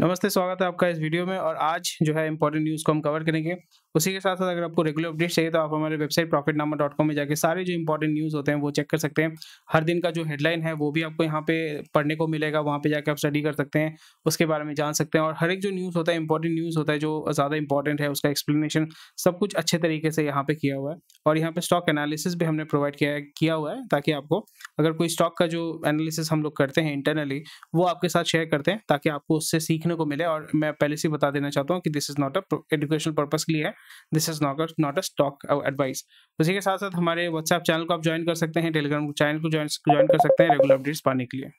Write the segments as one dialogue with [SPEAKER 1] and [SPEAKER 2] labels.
[SPEAKER 1] नमस्ते स्वागत है आपका इस वीडियो में और आज जो है इम्पोर्टेंट न्यूज़ को हम कवर करेंगे उसी के साथ साथ अगर आपको रेगुलर अपडेट चाहिए तो आप हमारे website Profit Nama dot com में जाकर सारे जो इंपॉर्टेंट न्यूज़ होते हैं वो चेक कर सकते हैं हर दिन का जो हेडलाइन है वो भी आपको यहाँ पे पढ़ने को मिलेगा वहाँ पे जाकर आप स्टडी कर सकते हैं उसके बारे में जान सकते हैं और हर एक जो न्यूज़ होता है इंपॉर्टेंट न्यूज़ होता है जो ज़्यादा इंपॉर्टेंट है उसका एक्सप्लेनेशन सब कुछ अच्छे तरीके से यहाँ पे किया हुआ है और यहाँ पर स्टॉक एनालिसिस भी हमने प्रोवाइड किया किया हुआ है ताकि आपको अगर कोई स्टॉक का जो एनालिसिस हम लोग करते हैं इंटरनली वो आपके साथ शेयर करते हैं ताकि आपको उससे सीखने को मिले और मैं पहले से बता देना चाहता हूँ कि this is not a educational purpose के लिए है this is not not a stock advice उसी के साथ साथ हमारे व्हाट्सएप चैनल को आप ज्वाइन कर सकते हैं टेलीग्राम चैनल को ज्वाइन कर सकते हैं रेगुलर अपडेट्स पाने के लिए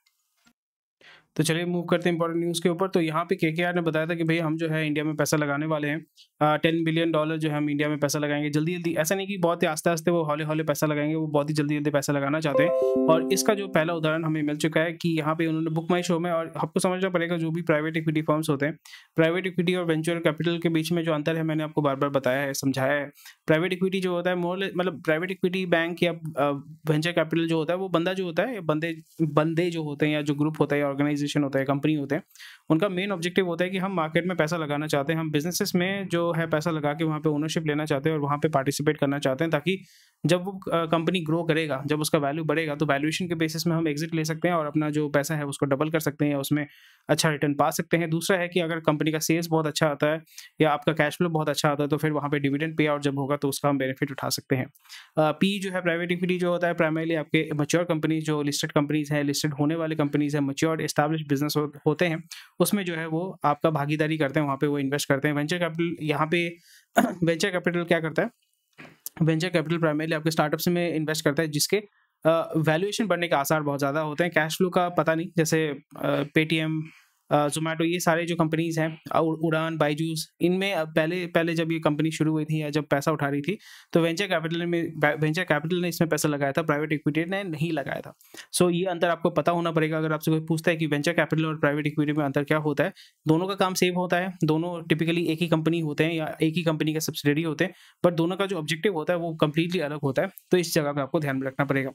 [SPEAKER 1] तो चलिए मूव करते हैं इंपॉर्टेंट न्यूज़ के ऊपर तो यहाँ पे के ने बताया था कि भाई हम जो है इंडिया में पैसा लगाने वाले हैं टेन बिलियन डॉलर जो है हम इंडिया में पैसा लगाएंगे जल्दी जल्दी ऐसा नहीं कि बहुत ही आस्ते आस्ते वो हौले हौले पैसा लगाएंगे वो बहुत ही जल्दी जल्दी पैसा लगाना चाहते हैं और इसका जो पहला उदाहरण हमें मिल चुका है कि यहाँ पे उन्होंने बुक माई शो में और आपको समझना पड़ेगा जो भी प्राइवेट इक्विटी फॉर्म्स होते हैं प्राइवेट इक्विटी और वेंचर कैपिटल के बीच में जो अंतर है मैंने आपको बार बार बताया है समझाया है प्राइवेट इक्विटी जो होता है मोर मतलब प्राइवेट इक्विटी बैंक या वेंचर कैपिटल जो होता है वो बंदा जो होता है बंदे बंदे जो होते हैं या जो ग्रुप होता है ऑर्गेनाइज ऑर्गेनाइजेशन होता है कंपनी होते हैं उनका मेन ऑब्जेक्टिव होता है कि हम मार्केट में पैसा लगाना चाहते हैं हम बिजनेसेस में जो है पैसा लगा के वहाँ पे ओनरशिप लेना चाहते हैं और वहाँ पे पार्टिसिपेट करना चाहते हैं ताकि जब वो कंपनी ग्रो करेगा जब उसका वैल्यू बढ़ेगा तो वैल्यूएशन के बेसिस में हम एग्जिट ले सकते हैं और अपना जो पैसा है उसको डबल कर सकते हैं या उसमें अच्छा रिटर्न पा सकते हैं दूसरा है कि अगर कंपनी का सेल्स बहुत अच्छा आता है या आपका कैश फ्लो बहुत अच्छा आता है तो फिर वहाँ पर डिविडेंड पे आउट जब होगा तो उसका हम बेनिफिट उठा सकते हैं पी जो है प्राइवेट इक्विटी जो होता है प्राइमरी आपके मच्योर कंपनीज जो लिस्टेड कंपनीज हैं लिस्टेड होने वाली कंपनीज हैं मच्योर इस्टेब्लिश बिजनेस होते हैं उसमें जो है वो आपका भागीदारी करते हैं वहाँ पे वो इन्वेस्ट करते हैं वेंचर कैपिटल यहाँ पे वेंचर कैपिटल क्या करता है वेंचर कैपिटल प्राइमरी आपके स्टार्टअप्स में इन्वेस्ट करता है जिसके वैल्यूएशन बढ़ने के आसार बहुत ज़्यादा होते हैं कैश फ्लो का पता नहीं जैसे पेटीएम जोमेटो ये सारे जो कंपनीज हैं और उड़ान बाईजूस इनमें पहले पहले जब ये कंपनी शुरू हुई थी या जब पैसा उठा रही थी तो वेंचर कैपिटल में वेंचर कैपिटल ने इसमें पैसा लगाया था प्राइवेट इक्विटी ने नहीं लगाया था सो ये अंतर आपको पता होना पड़ेगा अगर आपसे कोई पूछता है कि वेंचर कैपिटल और प्राइवेट इक्विटी में अंतर क्या होता है दोनों का काम सेम होता है दोनों टिपिकली एक ही कंपनी होते हैं या एक ही कंपनी का सब्सिडरी होते हैं बट दोनों का जो ऑब्जेक्टिव होता है वो कंप्लीटली अलग होता है तो इस जगह पर आपको ध्यान में रखना पड़ेगा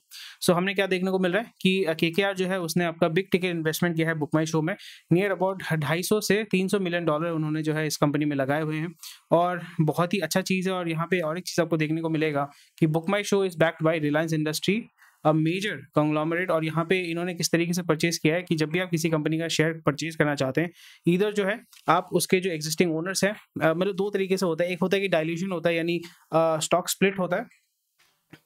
[SPEAKER 1] सो हमने क्या देखने को मिल रहा है कि के जो है उसने आपका बिग टिकट इन्वेस्टमेंट किया है बुकमाई शो में नियर नियर अबाउट ढाई सौ से तीन सौ मिलियन डॉलर उन्होंने जो है इस कंपनी में लगाए हुए हैं और बहुत ही अच्छा चीज़ है और यहाँ पे और एक चीज़ आपको देखने को मिलेगा कि BookMyShow is backed by Reliance industry a major conglomerate और यहाँ पे इन्होंने किस तरीके से परचेज किया है कि जब भी आप किसी कंपनी का शेयर परचेज करना चाहते हैं इधर जो है आप उसके जो एग्जिस्टिंग ओनर्स हैं मतलब दो तरीके से होता है एक होता है कि डायल्यूशन होता है यानी स्टॉक स्प्लिट होता है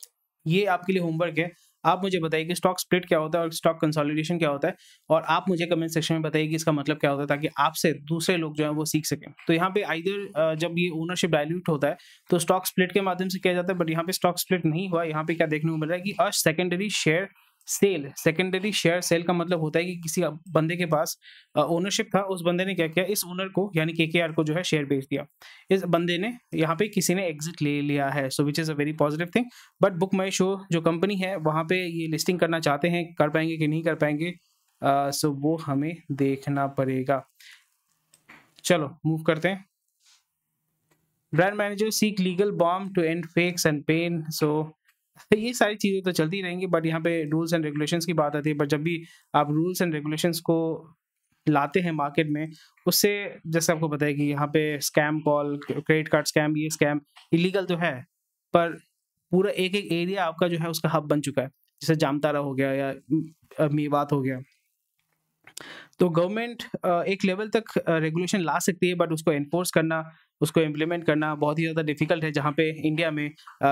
[SPEAKER 1] ये आपके लिए होमवर्क है आप मुझे बताइए कि स्टॉक स्प्लिट क्या होता है और स्टॉक कंसोलिडेशन क्या होता है और आप मुझे कमेंट सेक्शन में बताइए कि इसका मतलब क्या होता है ताकि आपसे दूसरे लोग जो है वो सीख सकें तो यहाँ पे आइधर जब ये ओनरशिप डायल्यूट होता है तो स्टॉक स्प्लिट के माध्यम से किया जाता है बट यहाँ पे स्टॉक स्प्लिट नहीं हुआ यहाँ पे क्या देखने को मिल रहा है कि a secondary share sale secondary share sale का मतलब होता है कि किसी बंदे के पास ओनरशिप था उस बंदे ने क्या किया इस ओनर को यानी के को जो है शेयर बेच दिया इस बंदे ने यहाँ पे किसी ने एग्जिट ले लिया है so which is a very positive thing but BookMyShow जो कंपनी है वहाँ पे ये लिस्टिंग करना चाहते हैं कर पाएंगे कि नहीं कर पाएंगे सो uh, so वो हमें देखना पड़ेगा चलो मूव करते हैं brand manager seek legal bomb to end fakes and pain so ये सारी चीज़ें तो चलती रहेंगी बट यहाँ पे रूल्स एंड रेगुलेशंस की बात आती है बट जब भी आप रूल्स एंड रेगुलेशंस को लाते हैं मार्केट में उससे जैसे आपको पता है कि यहाँ पे scam call credit card scam ये स्कैम इलीगल तो है पर पूरा एक एक एरिया आपका जो है उसका हब बन चुका है जैसे जामतारा हो गया या मेवात हो गया तो गवर्नमेंट एक लेवल तक रेगुलेशन ला सकती है बट उसको एनफोर्स करना उसको इम्प्लीमेंट करना बहुत ही ज़्यादा डिफिकल्ट है जहाँ पे इंडिया में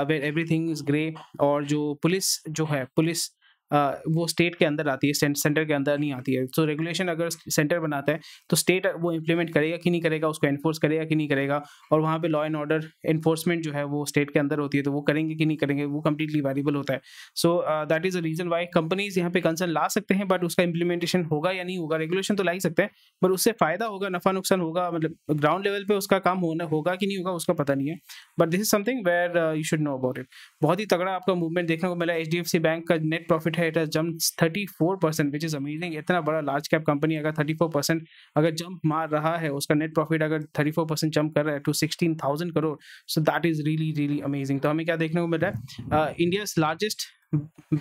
[SPEAKER 1] where every thing is grey और जो पुलिस जो है पुलिस वो स्टेट के अंदर आती है सेंटर के अंदर नहीं आती है तो रेगुलेशन अगर सेंटर बनाता है तो स्टेट वो इम्प्लीमेंट करेगा कि नहीं करेगा उसको एनफोर्स करेगा कि नहीं करेगा और वहाँ पे लॉ एंड ऑर्डर एनफोर्समेंट जो है वो स्टेट के अंदर होती है तो वो करेंगे कि नहीं करेंगे वो कम्प्लीटली वेरिएबल होता है so that is a reason why companies यहाँ पे कंसर्न ला सकते हैं बट उसका इम्प्लीमेंटेशन होगा या नहीं होगा रेगुलेशन तो ला ही सकते हैं बट उससे फ़ायदा होगा नफा नुकसान होगा मतलब ग्राउंड लेवल पर उसका काम होना होगा कि नहीं होगा उसका पता नहीं है but this is something where you should know about it बहुत ही तगड़ा आपका मूवमेंट देखने को मिला एच बैंक का नेट प्रॉफिट है it has jump thirty four percent which is amazing इतना बड़ा लार्ज कैप कंपनी अगर थर्टी फोर परसेंट अगर जंप मार रहा है उसका नेट प्रॉफिट अगर थर्टी फोर परसेंट जंप कर रहा है to sixteen thousand crore so that is really really amazing तो हमें क्या देखने को मिल रहा है India largest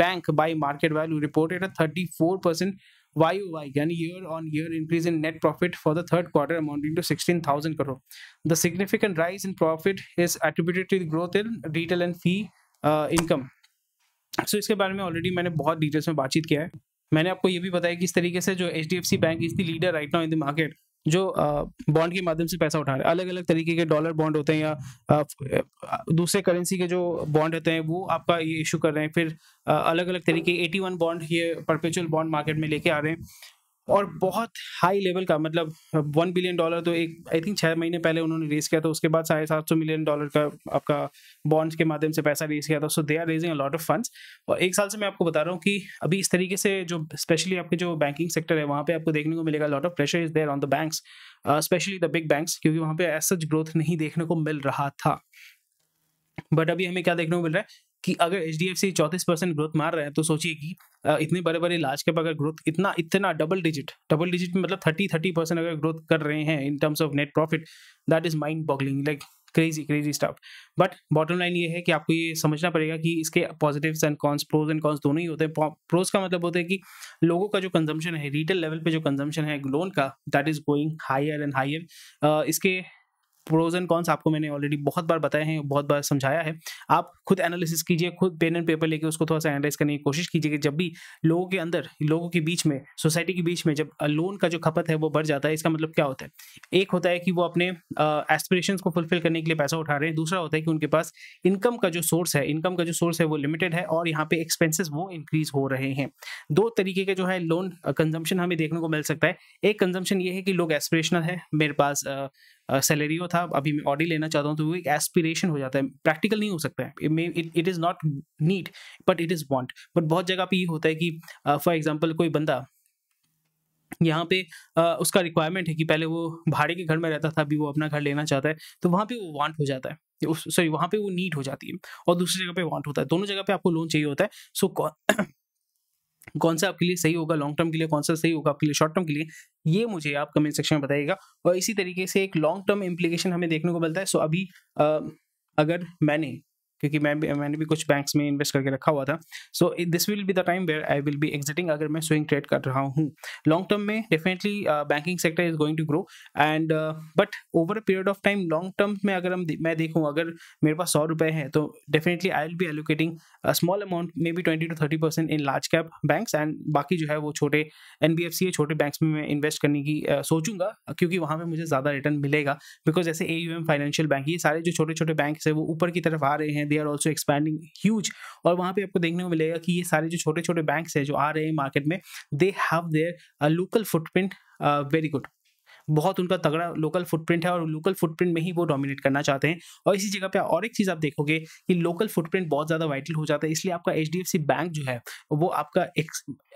[SPEAKER 1] bank by market value reported thirty four percent Y YOY and year-on-year increase in net profit for the third quarter amounting to 16,000 crore. The significant rise in profit is attributed to the growth in retail and fee uh, income. So so, इसके बारे में already मैंने बहुत details में बातचीत किया है मैंने आपको ये भी बताया कि इस तरीके से जो H D F C bank is the leader right now in the market जो बॉन्ड के माध्यम से पैसा उठा रहे हैं अलग अलग तरीके के डॉलर बॉन्ड होते हैं या दूसरे करेंसी के जो बॉन्ड होते हैं वो आपका ये इशू कर रहे हैं फिर अलग अलग तरीके वन बॉन्ड ये परपेचुअल बॉन्ड मार्केट में लेके आ रहे हैं और बहुत हाई लेवल का मतलब वन बिलियन डॉलर तो एक आई थिंक छः महीने पहले उन्होंने रेस किया था उसके बाद साढ़े सात सौ मिलियन डॉलर का आपका बॉन्ड्स के माध्यम से पैसा रेस किया था so they are raising lot of funds और एक साल से मैं आपको बता रहा हूँ कि अभी इस तरीके से जो स्पेशली आपके जो बैंकिंग सेक्टर है वहाँ पे आपको देखने को मिलेगा lot of pressure is there on the banks specially the big banks क्योंकि वहाँ पे एस सच ग्रोथ नहीं देखने को मिल रहा था बट अभी हमें क्या देखने को मिल रहा है कि अगर एच डी एफ सी चौंतीस परसेंट ग्रोथ मार रहे हैं तो सोचिए कि इतने बड़े बड़े लार्ज कैप अगर ग्रोथ इतना इतना डबल डिजिट डबल डिजिट मतलब थर्टी थर्टी परसेंट अगर ग्रोथ कर रहे हैं in terms of net profit that is mind boggling like crazy crazy stuff but bottom line ये है कि आपको ये समझना पड़ेगा कि इसके positive and cons pros and cons दोनों ही होते हैं प्रोज का मतलब होता है कि लोगों का जो कंजम्पशन है रिटेल लेवल पे जो कंजम्पशन है लोन का that is going higher and higher इसके प्रोज एंड कॉन्स आपको मैंने ऑलरेडी बहुत बार बताए हैं बहुत बार समझाया है आप खुद एनालिसिस कीजिए खुद पेन एंड पेपर लेके उसको थोड़ा सा एनालाइज करने की कोशिश कीजिए कि जब भी लोगों के अंदर लोगों के बीच में सोसाइटी के बीच में जब लोन का जो खपत है वो बढ़ जाता है इसका मतलब क्या होता है एक होता है कि वो अपने एस्पिरेशन को फुलफिल करने के लिए पैसा उठा रहे हैं दूसरा होता है कि उनके पास इनकम का जो सोर्स है इनकम का जो सोर्स है वो लिमिटेड है और यहाँ पे एक्सपेंसिस वो इंक्रीज हो रहे हैं दो तरीके के जो है लोन कंजम्पन हमें देखने को मिल सकता है एक कंजम्पन ये है कि लोग एस्पिरेशनल है मेरे पास सैलरी था अभी मैं ऑडी लेना चाहता हूँ तो वो एक एस्पिरेशन हो जाता है प्रैक्टिकल नहीं हो सकता है it is not need but it is want but बहुत जगह पर ये होता है कि फॉर एग्जाम्पल कोई बंदा यहाँ पे आ, उसका रिक्वायरमेंट है कि पहले वो भाड़े के घर में रहता था अभी वो अपना घर लेना चाहता है तो वहाँ पे वो वांट हो जाता है सॉरी वहाँ पे वो नीड हो जाती है और दूसरी जगह पे वांट होता है दोनों जगह पे आपको लोन चाहिए होता है सो कौन सा आपके लिए सही होगा लॉन्ग टर्म के लिए कौन सा सही होगा आपके लिए शॉर्ट टर्म के लिए ये मुझे आप कमेंट सेक्शन में बताइएगा और इसी तरीके से एक लॉन्ग टर्म इम्प्लीकेशन हमें देखने को मिलता है सो अभी आ, अगर मैंने क्योंकि मैं भी मैंने भी कुछ बैंक्स में इन्वेस्ट करके रखा हुआ था so this will be the time where I will be exiting अगर मैं स्विंग ट्रेड कर रहा हूँ लॉन्ग टर्म में definitely banking sector is going to grow and but over a period of time long term में अगर हम मैं देखूँ अगर मेरे पास सौ रुपये है तो definitely I will be allocating small amount maybe twenty to thirty percent in large cap bank and बाकी जो है वो छोटे एन बी एफ सी छोटे बैंक में मैं इन्वेस्ट करने की uh, सोचूंगा क्योंकि वहाँ पर मुझे ज़्यादा रिटर्न मिलेगा बिकॉज जैसे A U M financial bank ये सारे जो छोटे छोटे बैंक है वो ऊपर की तरफ आ रहे हैं they are also expanding huge और वहाँ पे आपको देखने को मिलेगा कि ये सारे जो छोटे छोटे बैंक हैं जो आ रहे हैं मार्केट में they have their local footprint very good बहुत उनका तगड़ा लोकल फुटप्रिंट है और लोकल फुटप्रिंट में ही वो डोमिनेट करना चाहते हैं और इसी जगह पे और एक चीज़ आप देखोगे कि लोकल फुटप्रिंट बहुत ज़्यादा वाइटल हो जाता है इसलिए आपका एच बैंक जो है वो आपका एक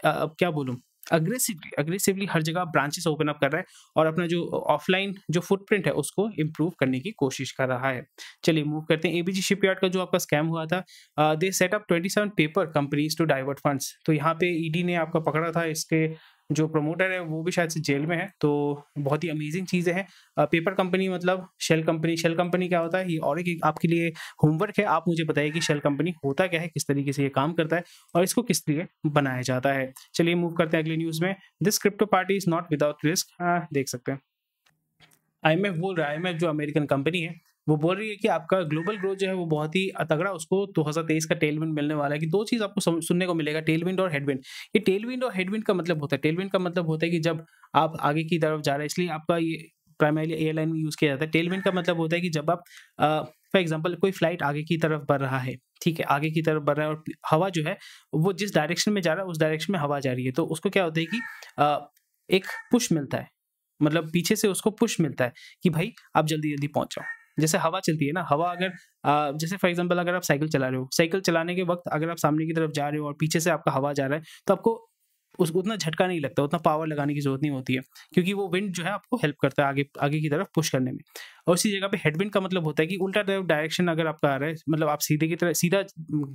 [SPEAKER 1] आ, uh, क्या बोलूँ अग्रेसिवली अग्रेसिवली हर जगह ब्रांचेस ओपन अप कर रहा है और अपना जो ऑफलाइन जो फुटप्रिंट है उसको इम्प्रूव करने की कोशिश कर रहा है चलिए मूव करते हैं एबीजी शिपयार्ड का जो आपका स्कैम हुआ था they set up twenty seven paper companies to divert funds तो यहाँ पे ईडी e ने आपका पकड़ा था इसके जो प्रमोटर है वो भी शायद से जेल में है तो बहुत ही अमेजिंग चीज़ें हैं पेपर कंपनी मतलब शेल कंपनी शेल कंपनी क्या होता है ये और एक आपके लिए होमवर्क है आप मुझे बताइए कि शेल कंपनी होता क्या है किस तरीके से ये काम करता है और इसको किस लिए बनाया जाता है चलिए मूव करते हैं अगले न्यूज़ में this crypto party is not without risk देख सकते हैं आई बोल रहा है आई जो अमेरिकन कंपनी है वो बोल रही है कि आपका ग्लोबल ग्रोथ जो है वो बहुत ही तगड़ा उसको 2023 का टेलविंड मिलने वाला है कि दो चीज़ आपको सुनने को मिलेगा टेलविंड और हेडविंड ये टेलविंड और हेडविंड का मतलब होता है टेलविंड का मतलब होता है कि जब आप आगे की तरफ जा रहे हैं इसलिए आपका ये प्राइमरी एयरलाइन में यूज़ किया जाता है टेलविंड का मतलब होता है कि जब आप फॉर एग्जाम्पल कोई फ्लाइट आगे की तरफ बढ़ रहा है ठीक है आगे की तरफ बढ़ रहा है और हवा जो है वो जिस डायरेक्शन में जा रहा है उस डायरेक्शन में हवा जा रही है तो उसको क्या होता है कि एक पुश मिलता है मतलब पीछे से उसको पुश मिलता है कि भाई आप जल्दी जल्दी पहुँच जाओ जैसे हवा चलती है ना हवा अगर जैसे फॉर एग्जाम्पल अगर आप साइकिल चला रहे हो साइकिल चलाने के वक्त अगर आप सामने की तरफ जा रहे हो और पीछे से आपका हवा जा रहा है तो आपको उस उतना झटका नहीं लगता उतना पावर लगाने की जरूरत नहीं होती है क्योंकि वो विंड जो है आपको हेल्प करता है आगे आगे की तरफ पुश करने में और उसी जगह पे हेडविंड का मतलब होता है कि उल्टा डायरेक्शन अगर आपका आ रहा है मतलब आप सीधे की तरह सीधा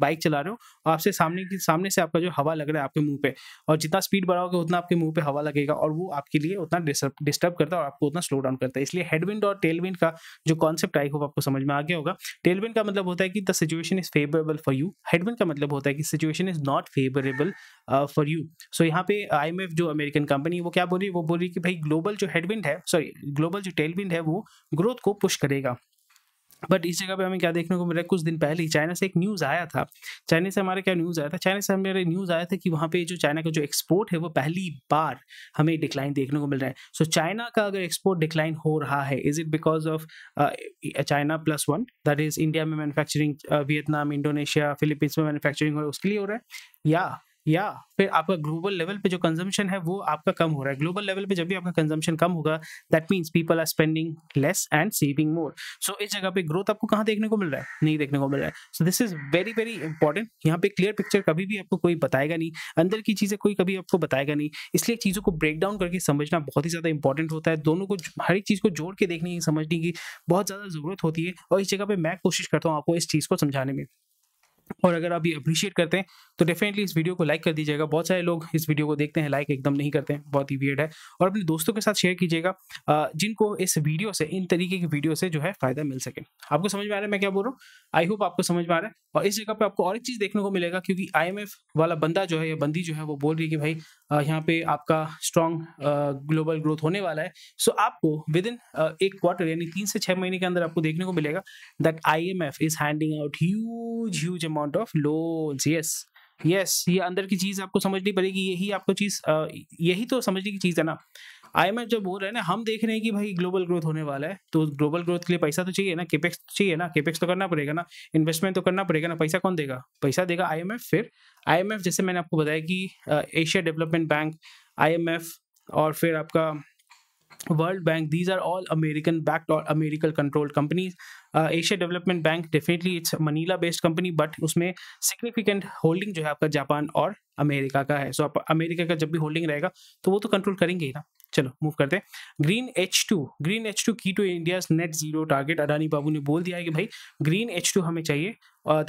[SPEAKER 1] बाइक चला रहे हो और आपसे सामने की सामने से आपका जो हवा लग रहा है आपके मुंह पे और जितना स्पीड बढ़ाओगे उतना आपके मुंह पे हवा लगेगा और वो आपके लिए उतना डिस्टर्ब करता है और आपको उतना स्लो डाउन करता है इसलिए हेडविंड और टेलविंड का जो कॉन्सेप्ट आई होप आपको समझ में आ गया होगा टेलविंड का मतलब होता है कि the situation is favourable for you headwind का मतलब होता है कि situation is not favourable for you so यहाँ पे आई एम एफ जो अमेरिकन कंपनी वो क्या बोल रही है वो बोल रही है कि भाई ग्लोबल जो हेडविंड है सॉरी ग्लोबल जो टेलविंड है वो ग्रोथ ग्रोथ को पुश करेगा बट इस जगह पे हमें क्या देखने को मिला कुछ दिन पहले ही चाइना से एक न्यूज़ आया था चाइना से हमारा क्या न्यूज़ आया था चाइना से हमारे न्यूज़ आया था कि वहाँ पे जो चाइना का जो एक्सपोर्ट है वो पहली बार हमें डिक्लाइन देखने को मिल रहा है सो so, चाइना का अगर एक्सपोर्ट डिक्लाइन हो रहा है is it because of China plus one that is India में मैनुफैक्चरिंग वियतनाम इंडोनेशिया फिलीपींस में मैनुफैक्चरिंग हो रहा है उसके लिए हो रहा है या या फिर आपका ग्लोबल लेवल पे जो कंजम्पशन है वो आपका कम हो रहा है ग्लोबल लेवल पे जब भी आपका कंजम्पशन कम होगा that means people are spending less and saving more so इस जगह पे ग्रोथ आपको कहाँ देखने को मिल रहा है नहीं देखने को मिल रहा है so this is very very important यहाँ पे क्लियर पिक्चर कभी भी आपको कोई बताएगा नहीं अंदर की चीज़ें कोई कभी आपको बताएगा नहीं इसलिए चीज़ों को ब्रेक डाउन करके समझना बहुत ही ज़्यादा इंपॉर्टेंट होता है दोनों को हर एक चीज़ को जोड़ के देखने की समझने की बहुत ज़्यादा ज़रूरत होती है और इस जगह पर मैं कोशिश करता हूँ आपको इस चीज़ को समझाने में और अगर आप ये अप्रिशिएट करते हैं तो डेफिनेटली इस वीडियो को लाइक कर दीजिएगा बहुत सारे लोग इस वीडियो को देखते हैं लाइक एकदम नहीं करते हैं बहुत ही वियर्ड है और अपने दोस्तों के साथ शेयर कीजिएगा जिनको इस वीडियो से इन तरीके की वीडियो से जो है फायदा मिल सके आपको समझ में आ रहा है मैं क्या बोल रहा हूँ आई होप आपको समझ में आ रहा है और इस जगह पर आपको और एक चीज़ देखने को मिलेगा क्योंकि आई वाला बंदा जो है या बंदी जो है वो बोल रही है कि भाई यहाँ पे आपका स्ट्रॉन्ग ग्लोबल ग्रोथ होने वाला है सो आपको विद इन एक क्वार्टर यानी तीन से छः महीने के अंदर आपको देखने को मिलेगा that I M F is handing out huge huge amount amount of loans yes yes ये अंदर की चीज आपको समझनी पड़ेगी यही आपको चीज यही तो समझने की चीज है ना आई एम जब बोल रहे हैं ना हम देख रहे हैं कि भाई ग्लोबल ग्रोथ होने वाला है तो ग्लोबल ग्रोथ के लिए पैसा तो चाहिए ना केपेक्स तो चाहिए ना केपेक्स तो करना पड़ेगा ना इन्वेस्टमेंट तो करना पड़ेगा ना पैसा कौन देगा पैसा देगा आई फिर आई जैसे मैंने आपको बताया कि एशिया डेवलपमेंट बैंक आई और फिर आपका World Bank, these are all American backed or American controlled companies. Uh, Asia Development Bank, definitely it's Manila based company but उसमें सिग्निफिकेंट होल्डिंग जो है आपका जापान और अमेरिका का है सो so, आप अमेरिका का जब भी होल्डिंग रहेगा तो वो तो कंट्रोल करेंगे ही ना चलो मूव करते हैं green H two green H two key to India net zero target Adani बाबू ने बोल दिया है कि भाई ग्रीन एच टू हमें चाहिए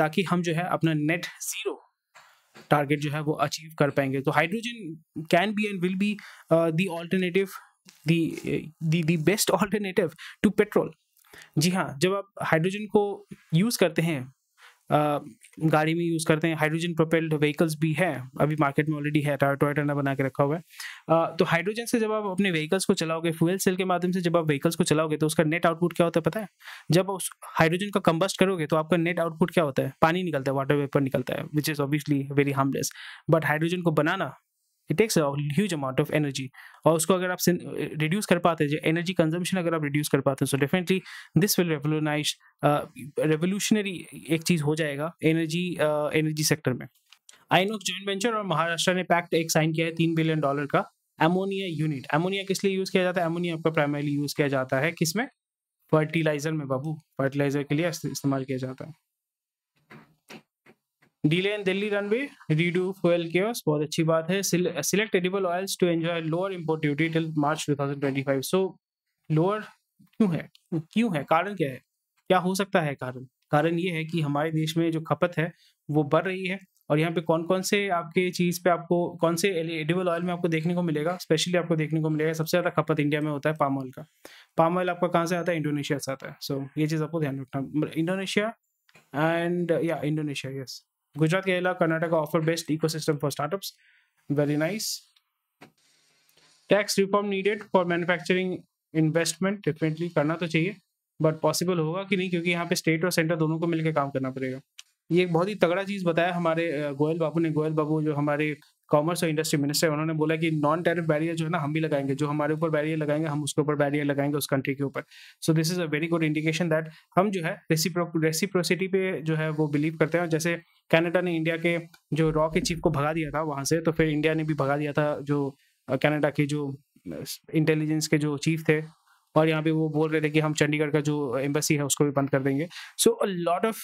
[SPEAKER 1] ताकि हम जो है अपना नेट जीरो टारगेट जो है वो अचीव कर पाएंगे तो hydrogen can be and will be the alternative the the best alternative to petrol जी हाँ जब आप हाइड्रोजन को यूज़ करते हैं गाड़ी में यूज़ करते हैं हाइड्रोजन प्रोपेल्ड व्हीकल्स भी है अभी मार्केट में ऑलरेडी है टोयोटा ने बना के रखा हुआ है तो हाइड्रोजन से जब आप अपने व्हीकल्स को चलाओगे फ्यूल सेल के माध्यम से जब आप व्हीकल्स को चलाओगे तो उसका नेट आउटपुट क्या होता है पता है जब उस हाइड्रोजन का कम्बस्ट करोगे तो आपका नेट आउटपुट क्या होता है पानी निकलता है वाटर वेपर निकलता है which is obviously very harmless but hydrogen को बनाना it takes huge amount of energy और उसको अगर आप रिड्यूस कर पाते हैं एनर्जी कंजम्पशन अगर आप रिड्यूस कर पाते हैं so definitely this will revolutionise revolutionary एक चीज़ हो जाएगा एनर्जी एनर्जी सेक्टर में ऑफ जॉइंट वेंचर और महाराष्ट्र ने पैक्ट एक साइन किया है तीन बिलियन डॉलर का एमोनिया यूनिट एमोनिया किस लिए यूज़ किया जाता है एमोनिया आपका प्राइमरी यूज़ किया जाता है किसमें फर्टिलाइजर में बाबू फर्टिलाइजर के लिए इस्तेमाल किया जाता है delay in Delhi runway redo fuel के बहुत अच्छी बात है select edible oils to enjoy lower import duty till March 2025 so lower क्यों है क्यों है कारण क्या है क्या हो सकता है कारण कारण ये है कि हमारे देश में जो खपत है वो बढ़ रही है और यहाँ पे कौन कौन से आपके चीज़ पे आपको कौन से एडिबल ऑयल में आपको देखने को मिलेगा स्पेशली आपको देखने को मिलेगा सबसे ज़्यादा खपत इंडिया में होता है पाम ऑयल का पाम ऑयल आपका कहाँ से आता है इंडोनेशिया से आता है सो so, ये चीज़ आपको ध्यान रखना इंडोनेशिया एंड या इंडोनेशिया यस गुजरात के अलावा Karnataka offer best ecosystem for startups very nice tax reform needed for manufacturing investment definitely करना तो चाहिए बट पॉसिबल होगा कि नहीं क्योंकि यहाँ पे स्टेट और सेंटर दोनों को मिलकर काम करना पड़ेगा ये एक बहुत ही तगड़ा चीज़ बताया हमारे गोयल बाबू ने गोयल बाबू जो हमारे कॉमर्स और इंडस्ट्री मिनिस्टर उन्होंने बोला कि नॉन टैरिफ बैरियर जो है ना हम भी लगाएंगे जो हमारे ऊपर बैरियर लगाएंगे हम उसके ऊपर बैरियर लगाएंगे उस कंट्री के ऊपर so this is a very good indication that हम जो है रेसिप्रोसिटी पे जो है वो बिलीव करते हैं जैसे कैनेडा ने इंडिया के जो रॉ के चीफ को भगा दिया था वहां से तो फिर इंडिया ने भी भगा दिया था जो कनाडा के जो इंटेलिजेंस के जो चीफ थे और यहाँ पे वो बोल रहे थे कि हम चंडीगढ़ का जो एम्बेसी है उसको भी बंद कर देंगे so a lot of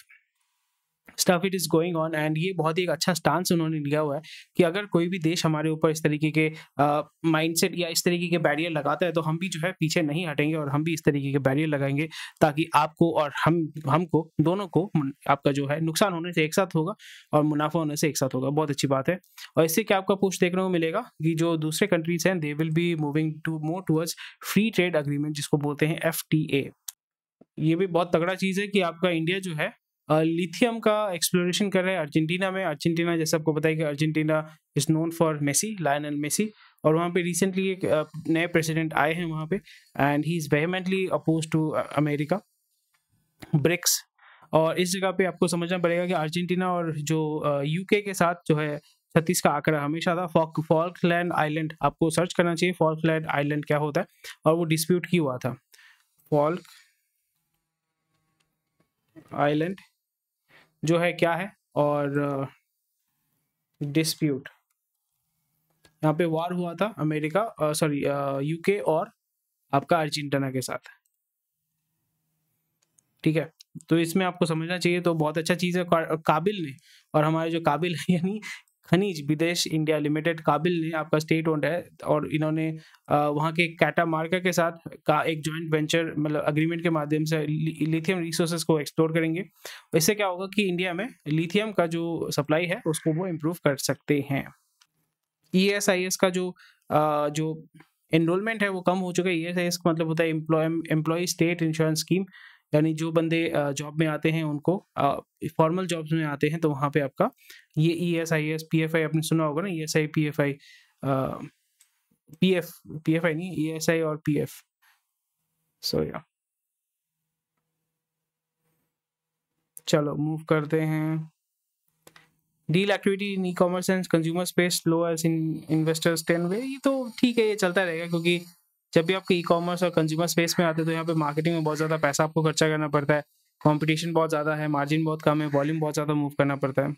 [SPEAKER 1] stuff it is going on and ये बहुत ही एक अच्छा स्टांस उन्होंने लिया हुआ है कि अगर कोई भी देश हमारे ऊपर इस तरीके के माइंडसेट uh, या इस तरीके के बैरियर लगाता है तो हम भी जो है पीछे नहीं हटेंगे और हम भी इस तरीके के बैरियर लगाएंगे ताकि आपको और हम हमको दोनों को आपका जो है नुकसान होने से एक साथ होगा और मुनाफा होने से एक साथ होगा बहुत अच्छी बात है और इससे क्या आपका पूछ देखने को मिलेगा कि जो दूसरे कंट्रीज हैं they will be moving to more towards free trade agreement जिसको बोलते हैं एफ ये भी बहुत तगड़ा चीज़ है कि आपका इंडिया जो है लिथियम का एक्सप्लोरेशन कर रहे हैं अर्जेंटीना में अर्जेंटीना जैसे आपको बताया कि Argentina is known for Messi Lionel Messi और वहाँ पे रिसेंटली एक नए प्रेसिडेंट आए हैं वहाँ पे and he is vehemently oppose to America BRICS और इस जगह पे आपको समझना पड़ेगा कि अर्जेंटीना और जो यूके के साथ जो है छत्तीस का आंकड़ा हमेशा था फॉक फॉल्कलैंड आइलैंड आपको सर्च करना चाहिए फॉल्कलैंड आइलैंड क्या होता है और वो डिस्प्यूट क्यों हुआ था फॉल्क आइलैंड जो है क्या है और डिस्प्यूट uh, यहाँ पे वार हुआ था America sorry uh, UK uh, और आपका अर्जेंटीना के साथ ठीक है तो इसमें आपको समझना चाहिए तो बहुत अच्छा चीज़ है काबिल ने और हमारे जो काबिल है यानी खनिज विदेश इंडिया लिमिटेड काबिल ने आपका स्टेट ओन्ड है और इन्होंने वहाँ के मार्का के साथ का एक जॉइंट वेंचर मतलब अग्रीमेंट के माध्यम से लिथियम रिसोर्सेज को एक्सप्लोर करेंगे इससे क्या होगा कि इंडिया में लिथियम का जो सप्लाई है उसको वो इम्प्रूव कर सकते हैं ई एस आई एस का जो जो इनरोलमेंट है वो कम हो चुका है ई एस आई एस का मतलब होता है एम्प्लॉय स्टेट इंश्योरेंस स्कीम यानी जो बंदे जॉब में आते हैं उनको फॉर्मल जॉब्स में आते हैं तो वहाँ पे आपका ये E S I S P F I आपने सुना होगा ना E S I P F I P F P F I नहीं ई एस आई और पी एफ सो या चलो मूव करते हैं deal activity in e commerce and consumer space low as in investors ten way ये तो ठीक है ये चलता रहेगा क्योंकि जब भी आपके ई कॉमर्स और कंज्यूमर स्पेस में आते हैं तो यहाँ पे मार्केटिंग में बहुत ज़्यादा पैसा आपको खर्चा करना पड़ता है कंपटीशन बहुत ज़्यादा है मार्जिन बहुत कम है वॉल्यूम बहुत ज़्यादा मूव करना पड़ता है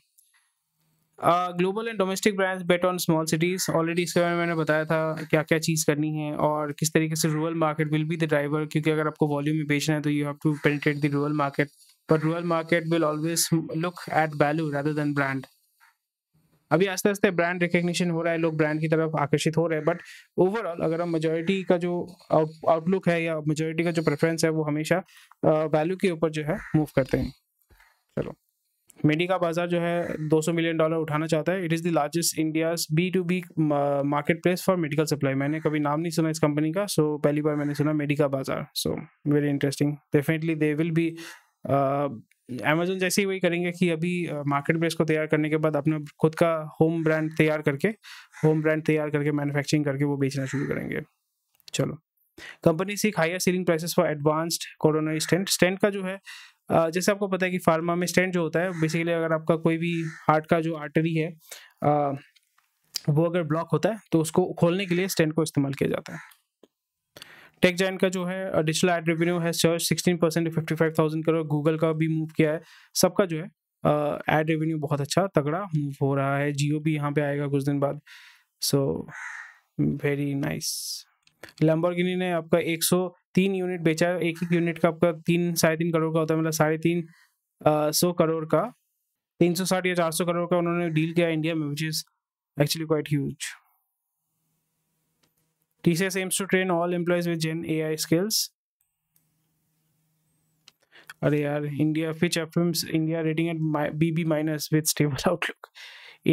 [SPEAKER 1] global and domestic brands bet on small cities already इसके बारे में मैंने बताया था क्या क्या चीज़ करनी है और किस तरीके से rural market will be the driver क्योंकि अगर आपको वॉल्यूम में बेचना है तो you have to penetrate the rural market but rural market will always look at value rather than brand अभी आस्ते आस्ते ब्रांड रिकग्निशन हो रहा है लोग ब्रांड की तरफ आकर्षित हो रहे हैं बट ओवरऑल अगर हम मेजोरिटी का जो आउटलुक है या मेजोरिटी का जो प्रेफरेंस है वो हमेशा वैल्यू के ऊपर जो है मूव करते हैं चलो मेडी का बाजार जो है 200 मिलियन डॉलर उठाना चाहता है it is the largest India B to B marketplace for medical supply मैंने कभी नाम नहीं सुना इस कंपनी का सो so, पहली बार मैंने सुना Medikabazaar so very interesting definitely they will be Amazon जैसे ही वही करेंगे कि अभी मार्केट प्लेस को तैयार करने के बाद अपना खुद का होम ब्रांड तैयार करके होम ब्रांड तैयार करके मैन्युफैक्चरिंग करके वो बेचना शुरू करेंगे चलो company seek higher ceiling prices for advanced coronary stent stent का जो है जैसे आपको पता है कि फार्मा में स्टेंट जो होता है बेसिकली अगर आपका कोई भी हार्ट का जो आर्टरी है वो अगर ब्लॉक होता है तो उसको खोलने के लिए स्टेंट को इस्तेमाल किया जाता है टेक जैन का जो है डिजिटल एड रेवेन्यू है search sixteen percent fifty five thousand crore Google का भी मूव किया है सबका जो है एड रेवेन्यू बहुत अच्छा तगड़ा मूव हो रहा है जियो भी यहाँ पे आएगा कुछ दिन बाद सो वेरी नाइस लम्बोर्गिनी ने आपका एक सौ तीन यूनिट बेचा है एक एक यूनिट का आपका तीन साढ़े तीन करोड़ का होता है मतलब साढ़े तीन सौ करोड़ का तीन सौ साठ या चार सौ करोड़ का उन्होंने डील किया इंडिया में which is actually quite huge TCS aims to train all employees with Gen AI skills. अरे यार India Fitch affirms India rating at BB minus with stable outlook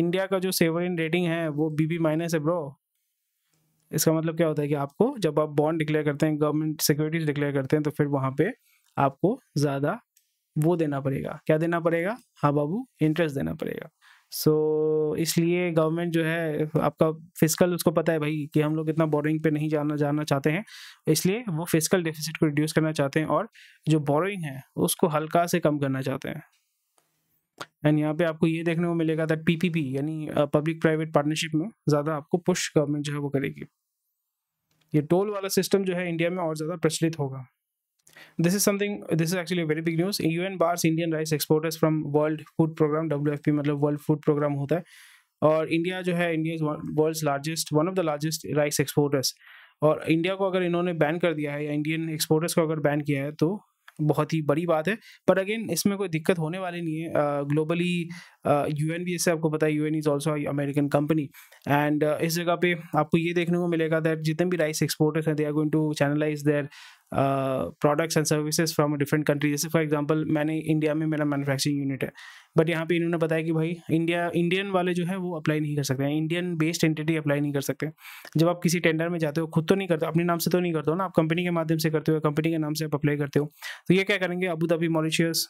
[SPEAKER 1] India का जो सेवरिन रेटिंग है वो बीबी minus है bro इसका मतलब क्या होता है कि आपको जब आप बॉन्ड डिक्लेयर करते हैं गवर्नमेंट सिक्योरिटीज डिक्लेयर करते हैं तो फिर वहाँ पे आपको ज़्यादा वो देना पड़ेगा क्या देना पड़ेगा हाँ बाबू इंटरेस्ट देना पड़ेगा सो so, इसलिए गवर्नमेंट जो है आपका फिजिकल उसको पता है भाई कि हम लोग इतना बोरिंग पे नहीं जाना जाना चाहते हैं इसलिए वो फिजिकल डेफिसिट को रिड्यूस करना चाहते हैं और जो बोरिंग है उसको हल्का से कम करना चाहते हैं एंड यहाँ पे आपको ये देखने को मिलेगा दैट पीपीपी यानी पब्लिक प्राइवेट पार्टनरशिप में ज़्यादा आपको पुश गवर्नमेंट जो है वो करेगी ये टोल वाला सिस्टम जो है इंडिया में और ज़्यादा प्रचलित होगा this This is something, this is actually very big news. UN bars Indian rice exporters from World Food Program, WFP मतलब वर्ल्ड फूड प्रोग्राम होता है और इंडिया जो है India is world largest one of the largest rice exporters और India को अगर इन्होंने बैन कर दिया है या इंडियन एक्सपोर्टर्स को अगर बैन किया है तो बहुत ही बड़ी बात है पर अगेन इसमें कोई दिक्कत होने वाली नहीं है ग्लोबली यू एन भी जैसे आपको पता है U N is also American company and इस जगह पे आपको ये देखने को मिलेगा दैट जितने भी राइस एक्सपोर्टर्स हैं they are going to channelize their products and services from different country जैसे फॉर एग्जांपल मैंने इंडिया में मेरा मैन्युफैक्चरिंग यूनिट है बट यहाँ पे इन्होंने बताया कि भाई इंडिया इंडियन वाले जो है वो अप्लाई नहीं कर सकते हैं इंडियन बेस्ड एंटिटी अप्लाई नहीं कर सकते जब आप किसी टेंडर में जाते हो खुद तो नहीं करते अपने नाम से तो नहीं करते हो ना आप कंपनी के माध्यम से करते हो कंपनी के नाम से आप अप्लाई करते हो तो ये क्या करेंगे अबू धाबी मॉरिशियस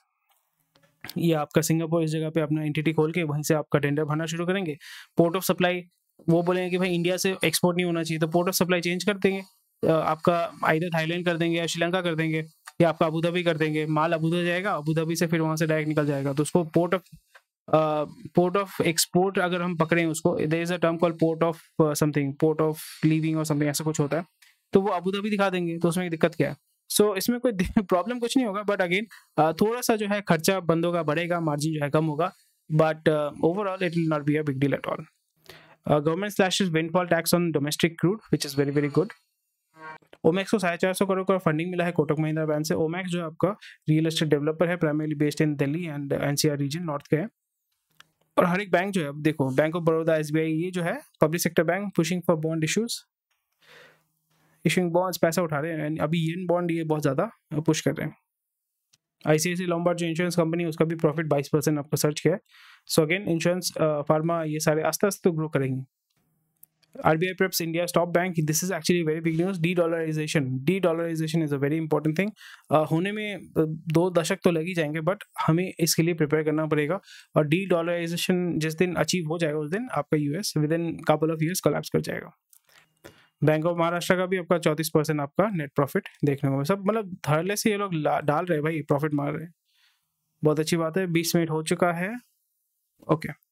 [SPEAKER 1] या आपका सिंगापुर इस जगह पे अपना एंटिटी खोल के वहीं से आपका टेंडर भरना शुरू करेंगे पोर्ट ऑफ सप्लाई वो बोलेंगे कि भाई इंडिया से एक्सपोर्ट नहीं होना चाहिए तो पोर्ट ऑफ सप्लाई चेंज कर देंगे आपका आइधर थाईलैंड कर देंगे या श्रीलंका कर देंगे या आपका अबूधाबी कर देंगे माल अबूधा जाएगा अबूधाबी से फिर वहां से डायरेक्ट निकल जाएगा तो उसको port of port of export अगर हम पकड़ें उसको there is a term call port of something port of living और समथिंग ऐसा कुछ होता है तो वो अबूधाबी दिखा देंगे तो उसमें दिक्कत क्या है सो so, इसमें कोई प्रॉब्लम कुछ नहीं होगा बट अगेन थोड़ा सा जो है खर्चा बंदों का बढ़ेगा मार्जिन जो है कम होगा but overall it will not be a big deal at all government slash windfall tax on domestic crude which is very very good Omaxe को साढ़े चार सौ करोड़ का फंडिंग मिला है कोटक महिंद्रा बैंक से ओमैक्स जो आपका रियल एस्टेट डेवलपर है primary based in Delhi and NCR region north के और हर एक बैंक जो है अब देखो बैंक ऑफ बड़ौदा एस ये जो है public sector bank pushing for bond issues issuing bonds पैसा उठा रहे हैं अभी येन बॉन्ड ये बहुत ज़्यादा पुश कर रहे हैं आई सी आई सी जो इंश्योरेंस कंपनी उसका भी प्रॉफिट बाईस परसेंट आपको सर्च किया है सो अगेन इंश्योरेंस फार्मा ये सारे आस्ते आस्ते तो ग्रो करेंगे RBI preps India's top bank. This is actually very big news. De-dollarization. De-dollarization is a very important thing. Uh, होने में दो दशक तो लग ही जाएंगे बट हमें इसके लिए प्रिपेयर करना पड़ेगा और डी डॉलराइजेशन जिस दिन अचीव हो जाएगा उस दिन आपका US within couple of US कर जाएगा बैंक ऑफ महाराष्ट्र का भी आपका चौतीस परसेंट आपका नेट प्रॉफिट देखने को सब मतलब धड़ले से ये लोग डाल रहे हैं भाई प्रॉफिट मार रहे बहुत अच्छी बात है बीस मिनट हो चुका है okay okay.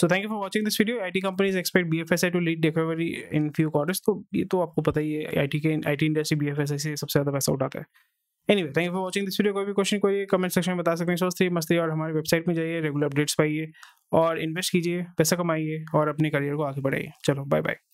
[SPEAKER 1] So thank you for watching this video I T companies expect B F S I to lead recovery in few quarters तो ये तो आपको पता ही है आई टी के I T industry B F S I से सबसे ज़्यादा पैसा उठाता है anyway thank you for watching this video कोई भी क्वेश्चन कोई कमेंट सेक्शन में बता सकते हैं सोचते मस्ती और हमारे वेबसाइट में जाइए रेगुलर अपडेट्स पाइए और इन्वेस्ट कीजिए पैसा कमाइए और अपने करियर को आगे बढ़ाइए चलो बाय बाय